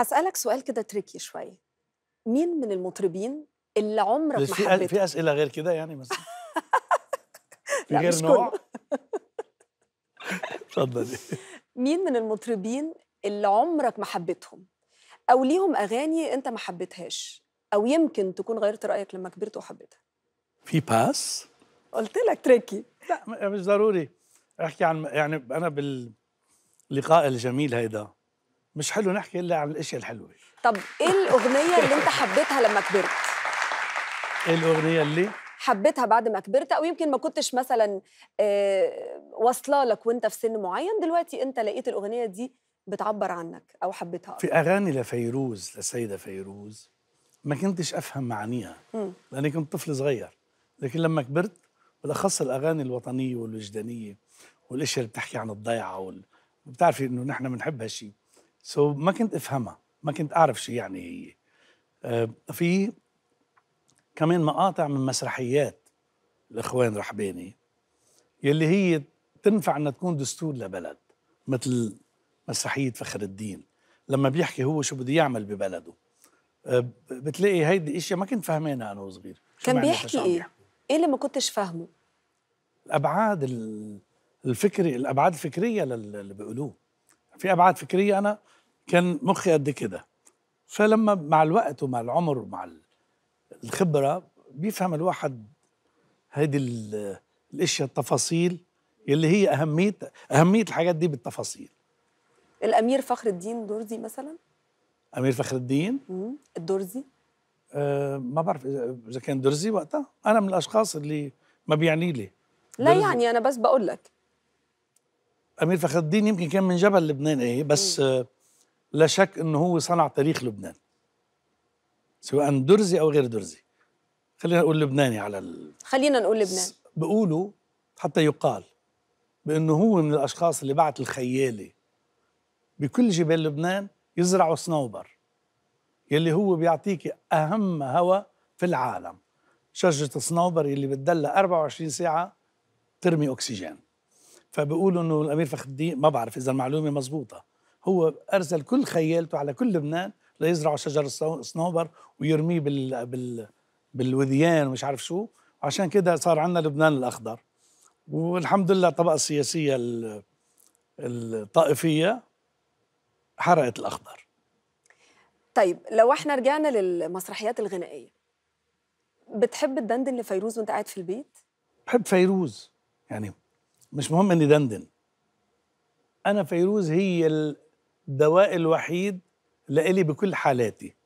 هسألك سؤال كده تريكي شوية مين من المطربين اللي عمرك ما حبيته؟ في أسئلة غير كده يعني مثلا في غير نوع اتفضلي مين من المطربين اللي عمرك ما حبيتهم او ليهم اغاني انت ما حبيتهاش او يمكن تكون غيرت رايك لما كبرت وحبيتها في باس قلت لك تريكي لا مش ضروري احكي عن يعني انا باللقاء الجميل هيدا مش حلو نحكي الا عن الاشياء الحلوه طب ايه الاغنيه اللي انت حبيتها لما كبرت ايه الاغنيه اللي حبيتها بعد ما كبرت او يمكن ما كنتش مثلا آه، واصله لك وانت في سن معين دلوقتي انت لقيت الاغنيه دي بتعبر عنك او حبيتها في اغاني لفيروز للسيده فيروز ما كنتش افهم معانيها لاني كنت طفل صغير لكن لما كبرت بالاخص الاغاني الوطنيه والوجدانيه والاشياء اللي بتحكي عن الضيعه وال... بتعرفي انه نحن بنحب هالشيء سو so, ما كنت افهمها ما كنت اعرف شو يعني هي آه في كمان مقاطع من مسرحيات الاخوان رحباني يلي هي تنفع انها تكون دستور لبلد مثل مسرحيه فخر الدين لما بيحكي هو شو بده يعمل ببلده آه بتلاقي هيدي اشياء ما كنت فهمانها انا وصغير كان بيحكي ايه؟ ايه اللي ما كنتش فاهمه؟ الابعاد الفكري الابعاد الفكريه اللي بيقولوه في ابعاد فكريه انا كان مخي قد كده فلما مع الوقت ومع العمر ومع الخبره بيفهم الواحد هذه الاشياء التفاصيل اللي هي اهميه اهميه الحاجات دي بالتفاصيل الامير فخر الدين درزي مثلا امير فخر الدين الدرزي أه ما بعرف اذا كان درزي وقتها انا من الاشخاص اللي ما بيعني لي لا درزي. يعني انا بس بقول لك امير فخر الدين يمكن كان من جبل لبنان ايه بس لا شك انه هو صنع تاريخ لبنان سواء درزي او غير درزي خلينا نقول لبناني على ال... خلينا نقول لبنان بقولوا حتى يقال بانه هو من الاشخاص اللي بعت الخياله بكل جبال لبنان يزرعوا صنوبر يلي هو بيعطيك اهم هواء في العالم شجره الصنوبر يلي بتدلى 24 ساعه ترمي اكسجين فبيقولوا انه الامير فخر الدين ما بعرف اذا المعلومه مزبوطه هو ارسل كل خيالته على كل لبنان ليزرعوا شجر الصنوبر ويرميه بال بال بالوديان ومش عارف شو عشان كده صار عندنا لبنان الاخضر والحمد لله الطبقه السياسيه الطائفيه حرقت الاخضر طيب لو احنا رجعنا للمسرحيات الغنائيه بتحب الدندن لفيروز وانت قاعد في البيت بحب فيروز يعني مش مهم اني دندن انا فيروز هي الدواء الوحيد لإلي بكل حالاتي